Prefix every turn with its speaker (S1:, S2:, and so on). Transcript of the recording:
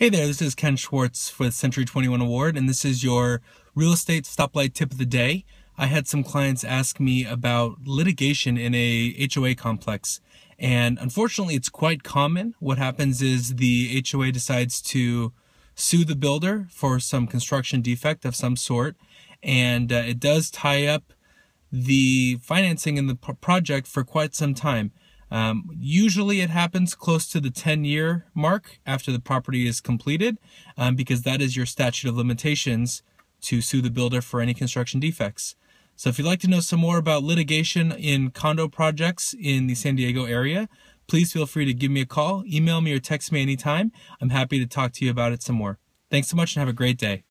S1: Hey there, this is Ken Schwartz with Century 21 Award, and this is your real estate stoplight tip of the day. I had some clients ask me about litigation in a HOA complex, and unfortunately, it's quite common. What happens is the HOA decides to sue the builder for some construction defect of some sort, and uh, it does tie up the financing in the project for quite some time. Um, usually it happens close to the 10 year mark after the property is completed um, because that is your statute of limitations to sue the builder for any construction defects. So if you'd like to know some more about litigation in condo projects in the San Diego area, please feel free to give me a call, email me, or text me anytime. I'm happy to talk to you about it some more. Thanks so much and have a great day.